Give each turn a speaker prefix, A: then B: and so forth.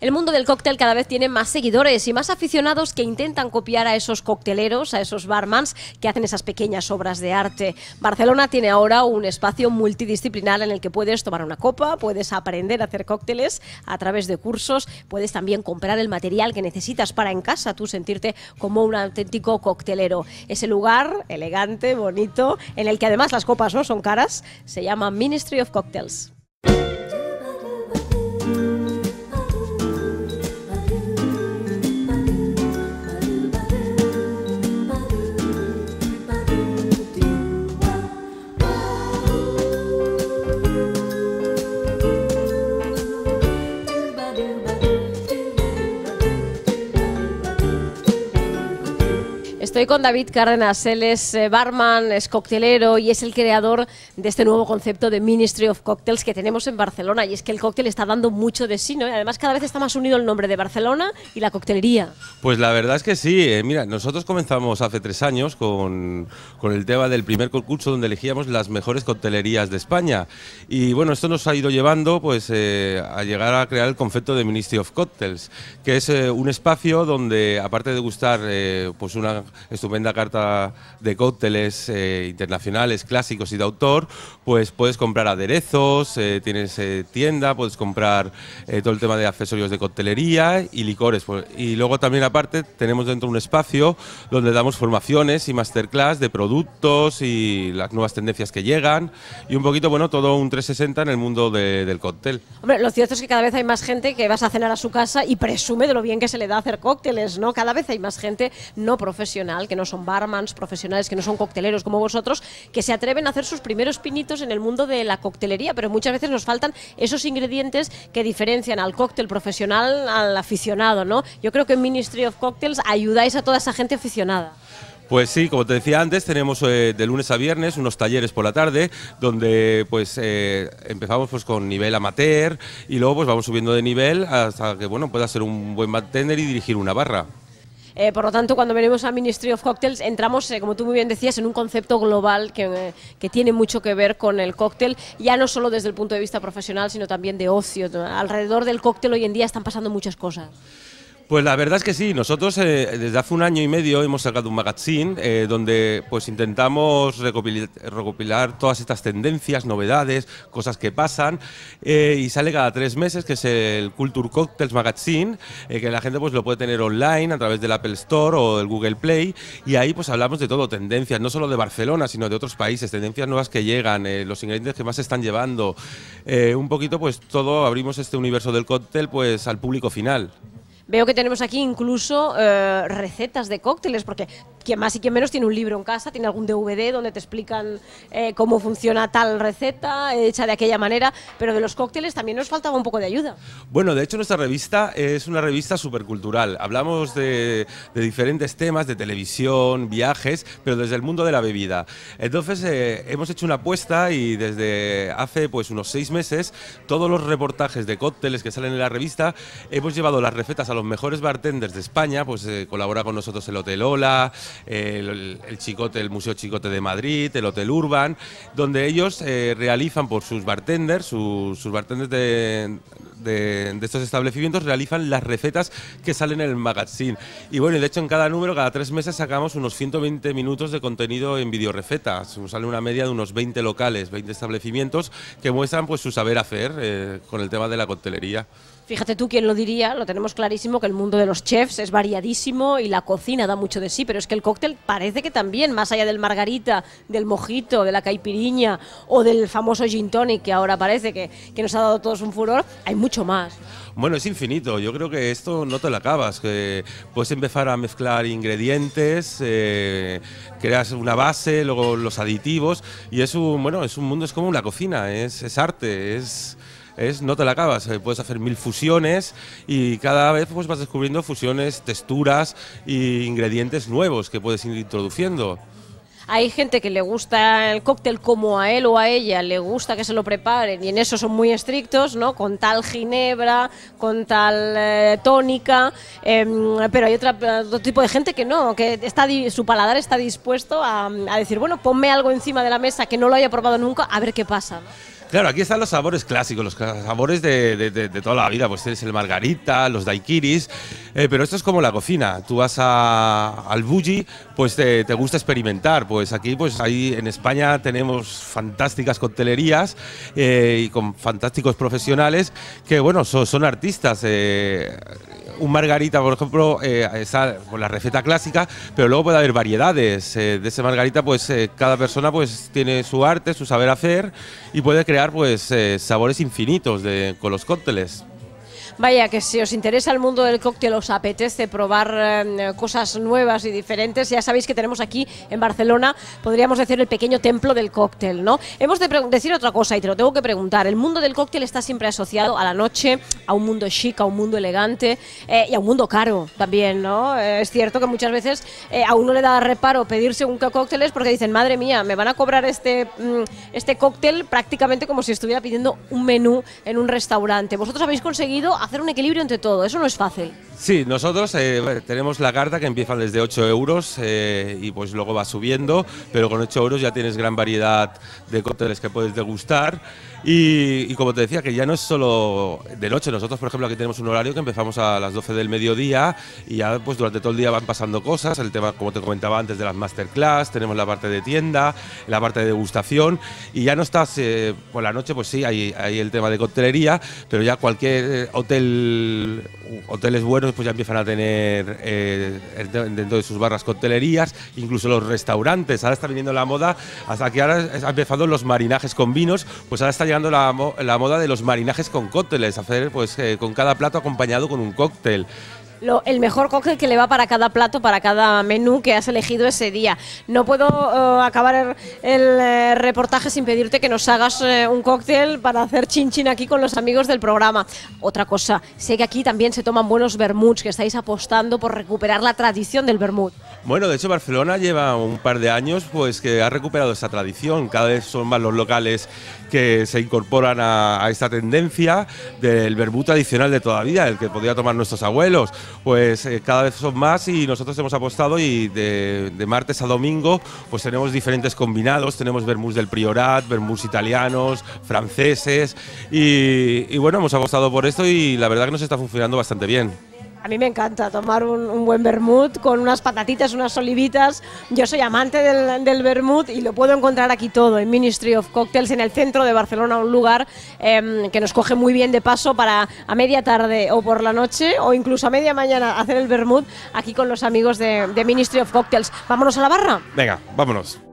A: El mundo del cóctel cada vez tiene más seguidores y más aficionados que intentan copiar a esos cocteleros, a esos barmans que hacen esas pequeñas obras de arte. Barcelona tiene ahora un espacio multidisciplinar en el que puedes tomar una copa, puedes aprender a hacer cócteles a través de cursos, puedes también comprar el material que necesitas para en casa tú sentirte como un auténtico coctelero. Ese lugar elegante, bonito, en el que además las copas no son caras, se llama Ministry of Cocktails. Estoy con David Cárdenas, él es eh, barman, es coctelero y es el creador de este nuevo concepto de Ministry of Cocktails que tenemos en Barcelona. Y es que el cóctel está dando mucho de sí, ¿no? Y además cada vez está más unido el nombre de Barcelona y la coctelería.
B: Pues la verdad es que sí. Eh. mira, nosotros comenzamos hace tres años con, el tema del primer concurso donde elegíamos las mejores coctelerías de España. Y bueno, esto nos ha ido llevando pues eh, a llegar a crear el concepto de Ministry of Cocktails, que es un espacio donde, aparte de gustar pues una estupenda carta de cócteles eh, internacionales, clásicos y de autor, pues puedes comprar aderezos, eh, tienes eh, tienda, puedes comprar todo el tema de accesorios de coctelería y licores. Pues. y luego también aparte tenemos dentro un espacio donde damos formaciones y masterclass de productos y las nuevas tendencias que llegan y un poquito, bueno, todo un 360 en el mundo del cóctel.
A: Hombre, lo cierto es que cada vez hay más gente que vas a cenar a su casa y presume de lo bien que se le da hacer cócteles, ¿no? Cada vez hay más gente no profesional que no son barmans profesionales, que no son cocteleros como vosotros, que se atreven a hacer sus primeros pinitos en el mundo de la coctelería, pero muchas veces nos faltan esos ingredientes que diferencian al cóctel profesional al aficionado, ¿no? Yo creo que en Ministry of Cocktails ayudáis a toda esa gente aficionada.
B: Pues sí, como te decía antes, tenemos eh, de lunes a viernes unos talleres por la tarde donde pues eh, empezamos pues con nivel amateur y luego pues vamos subiendo de nivel hasta que bueno pueda ser un buen bartender y dirigir una barra.
A: Eh, por lo tanto, cuando venimos a Ministry of Cocktails, entramos, eh, como tú muy bien decías, en un concepto global eh, que, tiene mucho que ver con el cóctel, ya no solo desde el punto de vista profesional, sino también de ocio. Alrededor del cóctel hoy en día están pasando muchas cosas.
B: Pues la verdad es que sí, nosotros eh, desde hace un año y medio hemos sacado un magazine eh, donde pues intentamos recopilar, todas estas tendencias, novedades, cosas que pasan eh, y sale cada tres meses que es el Culture Cocktails Magazine que la gente pues lo puede tener online a través del Apple Store o del Google Play y ahí pues hablamos de todo, tendencias, no solo de Barcelona sino de otros países, tendencias nuevas que llegan, los ingredientes que más se están llevando, un poquito pues todo abrimos este universo del cóctel pues al público final.
A: Veo que tenemos aquí incluso eh, recetas de cócteles, porque quien más y quien menos tiene un libro en casa, tiene algún DVD donde te explican eh, cómo funciona tal receta, eh, hecha de aquella manera, pero de los cócteles también nos faltaba un poco de ayuda.
B: Bueno, de hecho nuestra revista es una revista supercultural. Hablamos de, diferentes temas, de televisión, viajes, pero desde el mundo de la bebida. Entonces hemos hecho una apuesta y desde hace pues unos seis meses todos los reportajes de cócteles que salen en la revista hemos llevado las recetas a los mejores bartenders de España, pues eh, colabora con nosotros el Hotel Ola, el, Chicote, el Museo Chicote de Madrid, el Hotel Urban, donde ellos eh, realizan por sus bartenders, sus bartenders de, estos establecimientos realizan las recetas que salen en el magazine. Y bueno, de hecho en cada número, cada tres meses sacamos unos 120 minutos de contenido en videorecetas. Sale una media de unos 20 locales, 20 establecimientos que muestran pues su saber hacer eh, con el tema de la coctelería.
A: Fíjate tú quién lo diría, lo tenemos clarísimo que el mundo de los chefs es variadísimo y la cocina da mucho de sí, pero es que el cóctel parece que también, más allá del margarita, del mojito, de la caipiriña o del famoso gin tonic que ahora parece que, nos ha dado todos un furor, hay mucho más.
B: Bueno, es infinito. Yo creo que esto no te lo acabas. Que puedes empezar a mezclar ingredientes, eh, creas una base, luego los aditivos y es un bueno, es un mundo, es como la cocina, es, es arte, es es no te la acabas. Eh, puedes hacer mil fusiones y cada vez pues, vas descubriendo fusiones, texturas e ingredientes nuevos que puedes ir
A: introduciendo. Hay gente que le gusta el cóctel como a él o a ella, le gusta que se lo preparen y en eso son muy estrictos, ¿no? Con tal ginebra, con tal eh, tónica, em, pero hay otro tipo de gente que no, que está su paladar está dispuesto a, decir, bueno, ponme algo encima de la mesa que no lo haya probado nunca, a ver qué pasa.
B: Claro, aquí están los sabores clásicos, los sabores de, toda la vida. Pues tienes el margarita, los daiquiris, eh, pero esto es como la cocina. Tú vas a, al bulli, pues te, gusta experimentar. Pues aquí, pues ahí en España tenemos fantásticas coctelerías eh, y con fantásticos profesionales que, bueno, son, artistas. Eh, un margarita, por ejemplo, está con pues la receta clásica, pero luego puede haber variedades. de ese margarita, pues cada persona pues tiene su arte, su saber hacer y puede crear pues eh, sabores infinitos de, con los cócteles.
A: Vaya, que si os interesa el mundo del cóctel, os apetece probar em, cosas nuevas y diferentes, ya sabéis que tenemos aquí en Barcelona, podríamos decir, el pequeño templo del cóctel, ¿no? Hemos de decir otra cosa y te lo tengo que preguntar. El mundo del cóctel está siempre asociado a la noche, a un mundo chic, a un mundo elegante eh, y a un mundo caro también, ¿no? Eh, es cierto que muchas veces eh, a uno le da reparo pedirse un cóctel porque dicen, madre mía, me van a cobrar este, mm, este cóctel prácticamente como si estuviera pidiendo un menú en un restaurante. Vosotros habéis conseguido hacer un equilibrio entre todo. Eso no es fácil.
B: Sí, nosotros eh, tenemos la carta que empieza desde 8 euros eh, y pues luego va subiendo, pero con 8 euros ya tienes gran variedad de cócteles que puedes degustar y, como te decía que ya no es solo de noche, nosotros por ejemplo aquí tenemos un horario que empezamos a las 12 del mediodía y ya pues durante todo el día van pasando cosas, el tema como te comentaba antes de las masterclass, tenemos la parte de tienda, la parte de degustación y ya no estás eh, por la noche pues sí, hay, hay el tema de coctelería, pero ya cualquier hotel hoteles buenos pues ya empiezan a tener eh, dentro de sus barras coctelerías, incluso los restaurantes. Ahora está viniendo la moda, hasta que ahora ha empezado los marinajes con vinos, pues ahora está llegando la, moda de los marinajes con cócteles, hacer pues eh, con cada plato acompañado con un cóctel
A: el mejor cóctel que le va para cada plato, para cada menú que has elegido ese día. No puedo eh, acabar el, eh, reportaje sin pedirte que nos hagas eh, un cóctel para hacer chin aquí con los amigos del programa. Otra cosa, sé que aquí también se toman buenos vermuts, que estáis apostando por recuperar la tradición del vermut.
B: Bueno, de hecho Barcelona lleva un par de años pues que ha recuperado esta tradición. Cada vez son más los locales que se incorporan a, esta tendencia del vermut tradicional de toda vida, el que podía tomar nuestros abuelos pues eh, cada vez son más y nosotros hemos apostado y de, martes a domingo pues tenemos diferentes combinados, tenemos vermús del Priorat, vermús italianos, franceses y, y bueno, hemos apostado por esto y la verdad que nos está funcionando bastante bien.
A: A mí me encanta tomar un, buen vermut con unas patatitas, unas olivitas. Yo soy amante del, del y lo puedo encontrar aquí todo, en Ministry of Cocktails, en el centro de Barcelona, un lugar em, que nos coge muy bien de paso para a media tarde o por la noche o incluso a media mañana hacer el vermut aquí con los amigos de, de Ministry of Cocktails. ¿Vámonos a la barra?
B: Venga, vámonos.